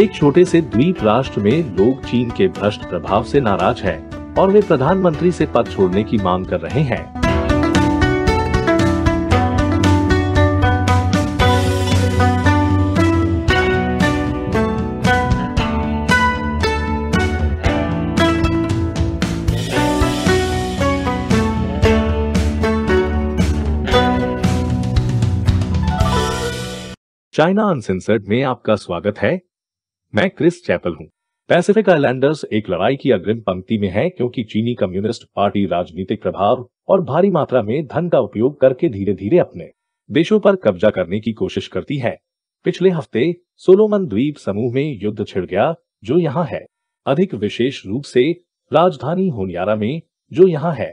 एक छोटे से द्वीप राष्ट्र में लोग चीन के भ्रष्ट प्रभाव से नाराज हैं और वे प्रधानमंत्री से पद छोड़ने की मांग कर रहे हैं चाइना अनसेंसर्ड में आपका स्वागत है मैं क्रिस चैपल हूँ पैसिफिक आइलैंडर्स एक लड़ाई की अग्रिम पंक्ति में है क्योंकि चीनी कम्युनिस्ट पार्टी राजनीतिक प्रभाव और भारी मात्रा में धन का उपयोग करके धीरे धीरे अपने देशों पर कब्जा करने की कोशिश करती है पिछले हफ्ते सोलोमन द्वीप समूह में युद्ध छिड़ गया जो यहाँ है अधिक विशेष रूप से राजधानी होनियारा में जो यहाँ है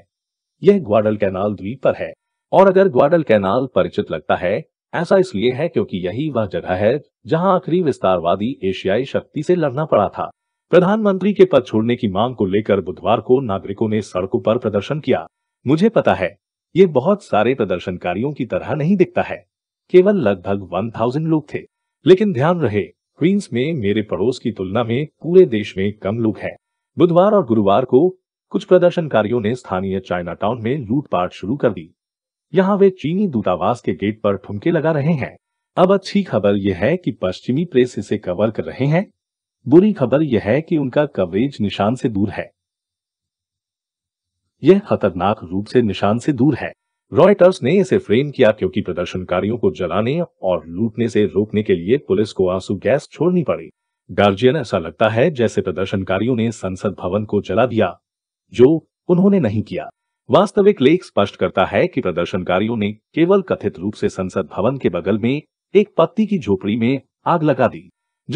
यह ग्वाडल कैनाल द्वीप पर है और अगर ग्वाडल कैनाल परिचित लगता है ऐसा इसलिए है क्योंकि यही वह जगह है जहां आखिरी विस्तारवादी एशियाई शक्ति से लड़ना पड़ा था प्रधानमंत्री के पद छोड़ने की मांग को लेकर बुधवार को नागरिकों ने सड़कों पर प्रदर्शन किया मुझे पता है ये बहुत सारे प्रदर्शनकारियों की तरह नहीं दिखता है केवल लगभग 1000 लोग थे लेकिन ध्यान रहे क्वींस में मेरे पड़ोस की तुलना में पूरे देश में कम लोग हैं बुधवार और गुरुवार को कुछ प्रदर्शनकारियों ने स्थानीय चाइना टाउन में लूटपाट शुरू कर दी यहाँ वे चीनी दूतावास के गेट पर ठुमके लगा रहे हैं अब अच्छी खबर यह है कि पश्चिमी प्रेस इसे कवर कर रहे हैं बुरी खबर यह है कि उनका कवरेज निशान से दूर है यह खतरनाक रूप से निशान से दूर है रॉयटर्स ने इसे फ्रेम किया क्योंकि प्रदर्शनकारियों को जलाने और लूटने से रोकने के लिए पुलिस को आंसू गैस छोड़नी पड़ी गार्जियन ऐसा लगता है जैसे प्रदर्शनकारियों ने संसद भवन को जला दिया जो उन्होंने नहीं किया वास्तविक लेख स्पष्ट करता है कि प्रदर्शनकारियों ने केवल कथित रूप से संसद भवन के बगल में एक पत्ती की झोपड़ी में आग लगा दी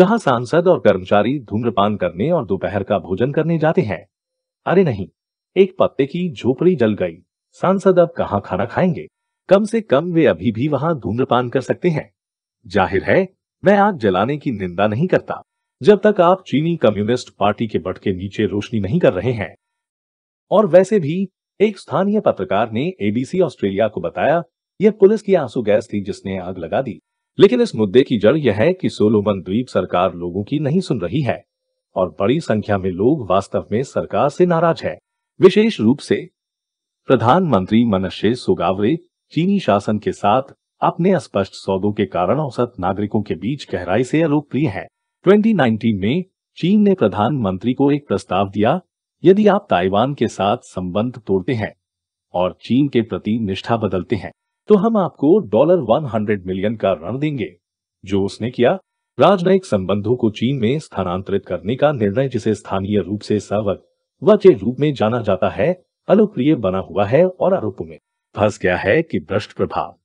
जहां सांसद और कर्मचारी धूम्रपान करने और दोपहर का भोजन करने जाते हैं अरे नहीं एक पत्ते की झोपड़ी जल गई सांसद अब कहा खाना खाएंगे कम से कम वे अभी भी वहां धूम्रपान कर सकते हैं जाहिर है मैं आग जलाने की निंदा नहीं करता जब तक आप चीनी कम्युनिस्ट पार्टी के बट के नीचे रोशनी नहीं कर रहे हैं और वैसे भी एक स्थानीय पत्रकार ने एबीसी ऑस्ट्रेलिया को बताया यह पुलिस की आंसू गैस थी जिसने आग लगा दी लेकिन इस मुद्दे की जड़ यह है कि सोलोमन द्वीप सरकार लोगों की नहीं सुन रही है और बड़ी संख्या में लोग वास्तव में सरकार से नाराज है विशेष रूप से प्रधानमंत्री मनशे सोगावरे चीनी शासन के साथ अपने अस्पष्ट सौदों के कारण औसत नागरिकों के बीच गहराई से अलोकप्रिय है 2019 में चीन ने प्रधानमंत्री को एक प्रस्ताव दिया यदि आप ताइवान के साथ संबंध तोड़ते हैं और चीन के प्रति निष्ठा बदलते हैं तो हम आपको डॉलर 100 मिलियन का ऋण देंगे जो उसने किया राजनयिक संबंधों को चीन में स्थानांतरित करने का निर्णय जिसे स्थानीय रूप से सवक व के रूप में जाना जाता है अलोकप्रिय बना हुआ है और आरोपों में फंस गया है कि भ्रष्ट प्रभाव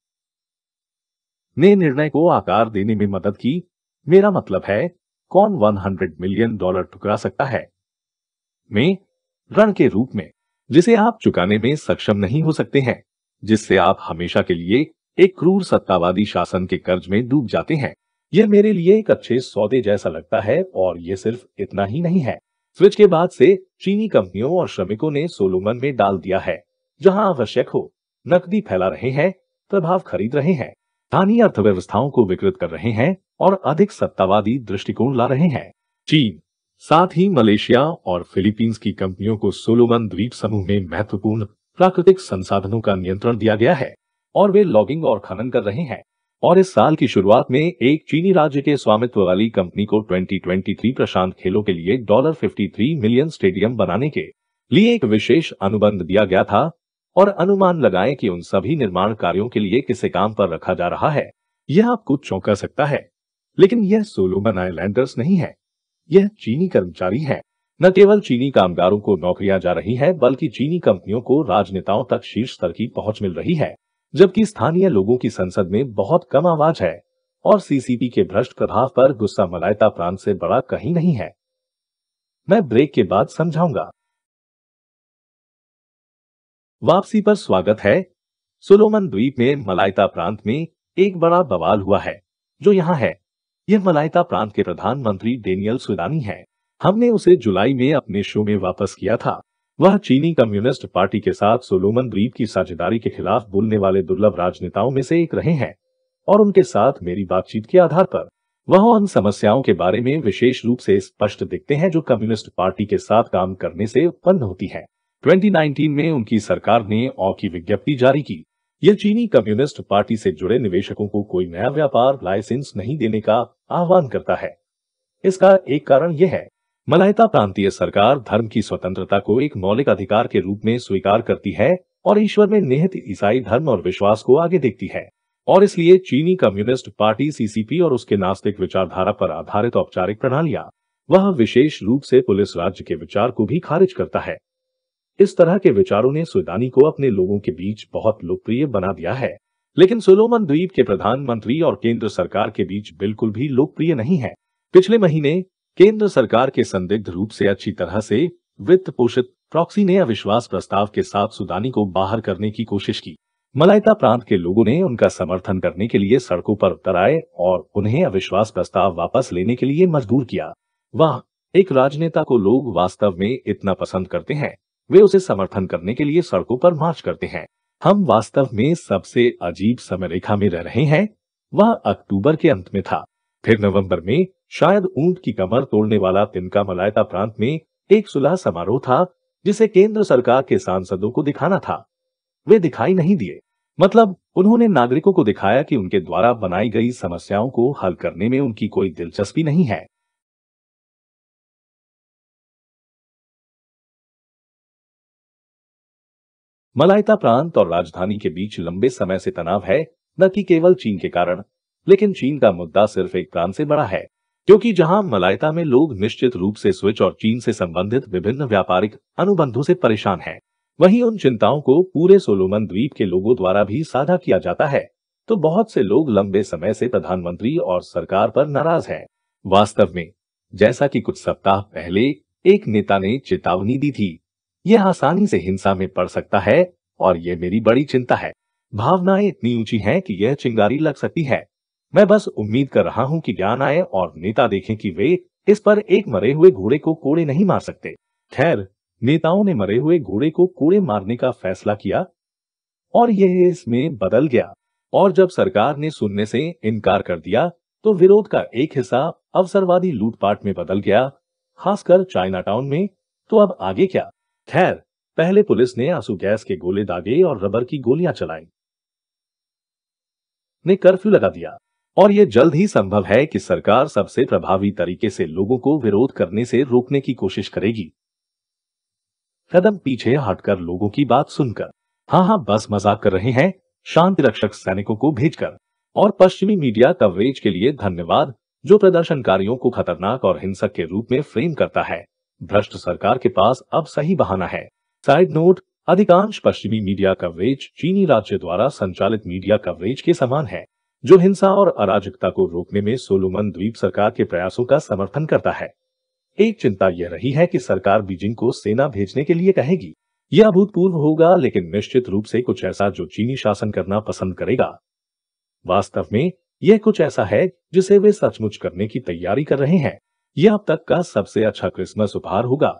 ने निर्णय को आकार देने में मदद की मेरा मतलब है कौन 100 मिलियन डॉलर ठुकरा सकता है में ऋण के रूप में जिसे आप चुकाने में सक्षम नहीं हो सकते हैं जिससे आप हमेशा के लिए एक क्रूर सत्तावादी शासन के कर्ज में डूब जाते हैं यह मेरे लिए एक अच्छे सौदे जैसा लगता है और ये सिर्फ इतना ही नहीं है स्विच के बाद से चीनी कंपनियों और श्रमिकों ने सोलोमन में डाल दिया है जहां आवश्यक हो नकदी फैला रहे हैं प्रभाव खरीद रहे हैं स्थानीय अर्थव्यवस्थाओं को विकृत कर रहे हैं और अधिक सत्तावादी दृष्टिकोण ला रहे हैं चीन साथ ही मलेशिया और फिलीपींस की कंपनियों को सोलोमन द्वीप समूह में महत्वपूर्ण प्राकृतिक संसाधनों का नियंत्रण दिया गया है और वे लॉगिंग और खनन कर रहे हैं और इस साल की शुरुआत में एक चीनी राज्य के स्वामित्व वाली कंपनी को 2023 प्रशांत खेलों के लिए डॉलर 53 मिलियन स्टेडियम बनाने के लिए एक विशेष अनुबंध दिया गया था और अनुमान लगाएं कि उन सभी निर्माण कार्यों के लिए किसे काम पर रखा जा रहा है यह आपको चौंका सकता है लेकिन यह सोलोमन आईलैंडर्स नहीं है यह चीनी कर्मचारी है न केवल चीनी कामगारों को नौकरियां जा रही है बल्कि चीनी कंपनियों को राजनेताओं तक शीर्ष स्तर की पहुंच मिल रही है जबकि स्थानीय लोगों की संसद में बहुत कम आवाज है और सीसीपी के भ्रष्ट प्रभाव पर गुस्सा मलायता प्रांत से बड़ा कहीं नहीं है मैं ब्रेक के बाद समझाऊंगा वापसी पर स्वागत है सोलोमन द्वीप में मलायता प्रांत में एक बड़ा बवाल हुआ है जो यहाँ है यह मलाइता प्रांत के प्रधानमंत्री डेनियल सुदानी है हमने उसे जुलाई में अपने शो में वापस किया था वह चीनी कम्युनिस्ट पार्टी के साथ सोलोमन द्वीप की साझेदारी के खिलाफ बोलने वाले दुर्लभ राजनेताओं में से एक रहे हैं और उनके साथ मेरी बातचीत के आधार पर वह उन समस्याओं के बारे में विशेष रूप से स्पष्ट दिखते हैं जो कम्युनिस्ट पार्टी के साथ काम करने से उत्पन्न होती है 2019 में उनकी सरकार ने औ की विज्ञप्ति जारी की यह चीनी कम्युनिस्ट पार्टी से जुड़े निवेशकों को कोई नया व्यापार लाइसेंस नहीं देने का आह्वान करता है इसका एक कारण यह है मलायता प्रांतीय सरकार धर्म की स्वतंत्रता को एक मौलिक अधिकार के रूप में स्वीकार करती है और ईश्वर में निहित ईसाई धर्म और विश्वास को आगे देखती है और इसलिए चीनी कम्युनिस्ट पार्टी सीसीपी और उसके नास्तिक विचारधारा पर आधारित औपचारिक प्रणालियां वह विशेष रूप से पुलिस राज्य के विचार को भी खारिज करता है इस तरह के विचारों ने सुदानी को अपने लोगों के बीच बहुत लोकप्रिय बना दिया है लेकिन सोलोमन द्वीप के प्रधानमंत्री और केंद्र सरकार के बीच बिल्कुल भी लोकप्रिय नहीं है पिछले महीने केंद्र सरकार के संदिग्ध रूप से अच्छी तरह से वित्त पोषित प्रॉक्सी ने अविश्वास प्रस्ताव के साथ सुदानी को बाहर करने की कोशिश की मलाइता प्रांत के लोगों ने उनका समर्थन करने के लिए सड़कों पर उतर आए और उन्हें अविश्वास प्रस्ताव वापस लेने के लिए मजबूर किया वाह एक राजनेता को लोग वास्तव में इतना पसंद करते हैं वे उसे समर्थन करने के लिए सड़कों पर मार्च करते हैं हम वास्तव में सबसे अजीब समय रेखा में रह रहे हैं वह अक्टूबर के अंत में था फिर नवंबर में शायद ऊंट की कमर तोड़ने वाला तिनका मलायता प्रांत में एक सुलह समारोह था जिसे केंद्र सरकार के सांसदों को दिखाना था वे दिखाई नहीं दिए मतलब उन्होंने नागरिकों को दिखाया कि उनके द्वारा बनाई गई समस्याओं को हल करने में उनकी कोई दिलचस्पी नहीं है मलायता प्रांत और राजधानी के बीच लंबे समय से तनाव है न कि केवल चीन के कारण लेकिन चीन का मुद्दा सिर्फ एक प्रांत से बड़ा है क्योंकि जहां मलायता में लोग निश्चित रूप से स्विच और चीन से संबंधित विभिन्न व्यापारिक अनुबंधों से परेशान हैं, वहीं उन चिंताओं को पूरे सोलोमन द्वीप के लोगों द्वारा भी साझा किया जाता है तो बहुत से लोग लंबे समय से प्रधानमंत्री और सरकार पर नाराज हैं। वास्तव में जैसा कि कुछ सप्ताह पहले एक नेता ने चेतावनी दी थी यह आसानी से हिंसा में पड़ सकता है और यह मेरी बड़ी चिंता है भावनाएं इतनी ऊंची हैं कि यह चिंगारी लग सकती है मैं बस उम्मीद कर रहा हूं कि ज्ञान आए और नेता देखें कि वे इस पर एक मरे हुए घोड़े को कोड़े नहीं मार सकते खैर नेताओं ने मरे हुए घोड़े को कोड़े मारने का फैसला किया और यह इसमें बदल गया और जब सरकार ने सुनने से इनकार कर दिया तो विरोध का एक हिस्सा अवसरवादी लूटपाट में बदल गया खासकर चाइना टाउन में तो अब आगे क्या खैर पहले पुलिस ने आंसू गैस के गोले दागे और रबर की गोलियां चलाई ने कर्फ्यू लगा दिया और यह जल्द ही संभव है कि सरकार सबसे प्रभावी तरीके से लोगों को विरोध करने से रोकने की कोशिश करेगी कदम पीछे हटकर लोगों की बात सुनकर हाँ हाँ बस मजाक कर रहे हैं शांति रक्षक सैनिकों को भेजकर और पश्चिमी मीडिया कवरेज के लिए धन्यवाद जो प्रदर्शनकारियों को खतरनाक और हिंसक के रूप में फ्रेम करता है भ्रष्ट सरकार के पास अब सही बहाना है साइड नोट अधिकांश पश्चिमी मीडिया कवरेज चीनी राज्य द्वारा संचालित मीडिया कवरेज के समान है जो हिंसा और अराजकता को रोकने में सोलोमन द्वीप सरकार के प्रयासों का समर्थन करता है एक चिंता यह रही है कि सरकार बीजिंग को सेना भेजने के लिए कहेगी यह अभूतपूर्व होगा लेकिन निश्चित रूप से कुछ ऐसा जो चीनी शासन करना पसंद करेगा वास्तव में यह कुछ ऐसा है जिसे वे सचमुच करने की तैयारी कर रहे हैं यह अब तक का सबसे अच्छा क्रिसमस उपहार होगा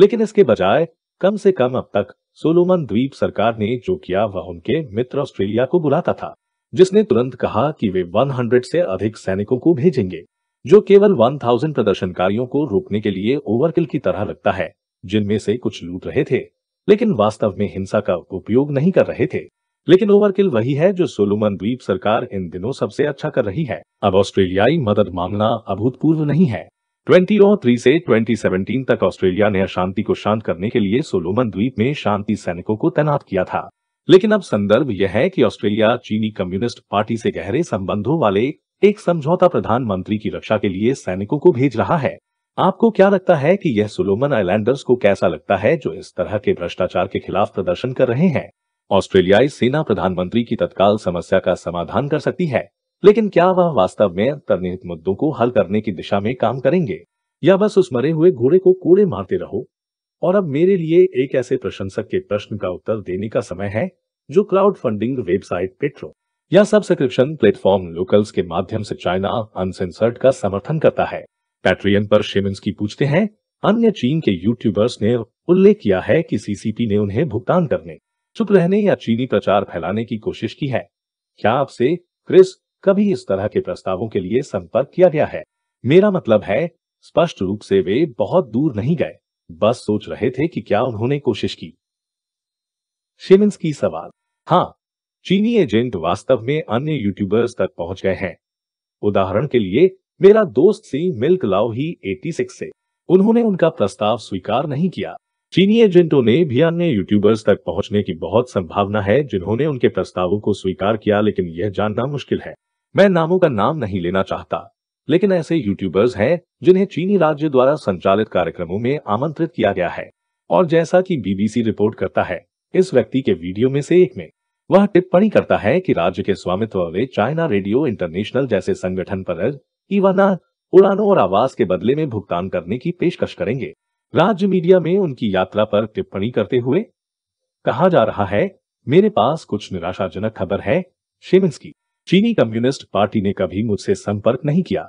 लेकिन इसके बजाय कम से कम अब तक सोलोमन द्वीप सरकार ने जो किया वह उनके मित्र ऑस्ट्रेलिया को बुलाता था जिसने तुरंत कहा कि वे 100 से अधिक सैनिकों को भेजेंगे जो केवल 1000 प्रदर्शनकारियों को रोकने के लिए ओवरकिल की तरह लगता है जिनमें से कुछ लूट रहे थे लेकिन वास्तव में हिंसा का उपयोग नहीं कर रहे थे लेकिन ओवरकिल वही है जो सोलोमन द्वीप सरकार इन दिनों सबसे अच्छा कर रही है अब ऑस्ट्रेलियाई मदद मांगना अभूतपूर्व नहीं है 2003 से 2017 तक ऑस्ट्रेलिया ने अशांति को शांत करने के लिए सोलोमन द्वीप में शांति सैनिकों को तैनात किया था लेकिन अब संदर्भ यह है कि ऑस्ट्रेलिया चीनी कम्युनिस्ट पार्टी से गहरे संबंधों वाले एक समझौता प्रधानमंत्री की रक्षा के लिए सैनिकों को भेज रहा है आपको क्या लगता है कि यह सोलोमन आइलैंडर्स को कैसा लगता है जो इस तरह के भ्रष्टाचार के खिलाफ प्रदर्शन कर रहे हैं ऑस्ट्रेलियाई सेना प्रधानमंत्री की तत्काल समस्या का समाधान कर सकती है लेकिन क्या वह वास्तव में अंतर्निहित मुद्दों को हल करने की दिशा में काम करेंगे या बस उस मरे हुए घोड़े को कूड़े मारते रहो और अब मेरे लिए एक ऐसे प्रशंसक के प्रश्न का उत्तर देने का समय है जो क्लाउड फंडिंग वेबसाइट पेट्रो या सब्सक्रिप्शन प्लेटफॉर्म लोकल्स के माध्यम से चाइना अनसेंसर्ड का समर्थन करता है पैट्रियन पर की पूछते हैं अन्य चीन के यूट्यूबर्स ने उल्लेख किया है कि सीसीपी ने उन्हें भुगतान करने चुप रहने या चीनी प्रचार फैलाने की कोशिश की है क्या आपसे क्रिस कभी इस तरह के प्रस्तावों के लिए संपर्क किया गया है मेरा मतलब है स्पष्ट रूप से वे बहुत दूर नहीं गए बस सोच रहे थे कि क्या उन्होंने कोशिश की शिमिन्स की सवाल हाँ चीनी एजेंट वास्तव में अन्य यूट्यूबर्स तक पहुंच गए हैं उदाहरण के लिए मेरा दोस्त सी मिल्क लाओ ही सिक्स से उन्होंने उनका प्रस्ताव स्वीकार नहीं किया चीनी एजेंटों ने भी अन्य यूट्यूबर्स तक पहुंचने की बहुत संभावना है जिन्होंने उनके प्रस्तावों को स्वीकार किया लेकिन यह जानना मुश्किल है मैं नामों का नाम नहीं लेना चाहता लेकिन ऐसे यूट्यूबर्स हैं जिन्हें चीनी राज्य द्वारा संचालित कार्यक्रमों में आमंत्रित किया गया है और जैसा कि बीबीसी रिपोर्ट करता है इस व्यक्ति के वीडियो में से एक में वह टिप्पणी करता है कि राज्य के स्वामित्व वाले चाइना रेडियो इंटरनेशनल जैसे संगठन पर इवाना उड़ानों और आवास के बदले में भुगतान करने की पेशकश करेंगे राज्य मीडिया में उनकी यात्रा पर टिप्पणी करते हुए कहा जा रहा है मेरे पास कुछ निराशाजनक खबर है शेमिंस की चीनी कम्युनिस्ट पार्टी ने कभी मुझसे संपर्क नहीं किया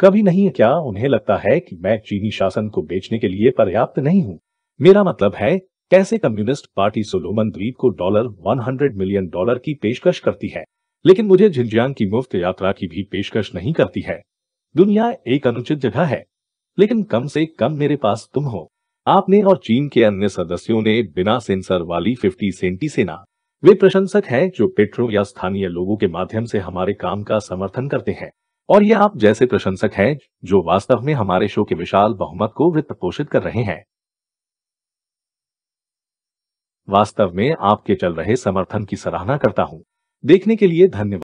कभी नहीं क्या उन्हें लगता है कि मैं चीनी शासन को बेचने के लिए पर्याप्त नहीं हूं मेरा मतलब है कैसे कम्युनिस्ट पार्टी सोलोमन द्वीप को डॉलर 100 मिलियन डॉलर की पेशकश करती है लेकिन मुझे झिंजियांग की मुफ्त यात्रा की भी पेशकश नहीं करती है दुनिया एक अनुचित जगह है लेकिन कम से कम मेरे पास तुम हो आपने और चीन के अन्य सदस्यों ने बिना सेंसर वाली 50 सेंटी सेना वे प्रशंसक हैं जो पेट्रो या स्थानीय लोगों के माध्यम से हमारे काम का समर्थन करते हैं और ये आप जैसे प्रशंसक हैं जो वास्तव में हमारे शो के विशाल बहुमत को वित्त पोषित कर रहे हैं वास्तव में आपके चल रहे समर्थन की सराहना करता हूँ देखने के लिए धन्यवाद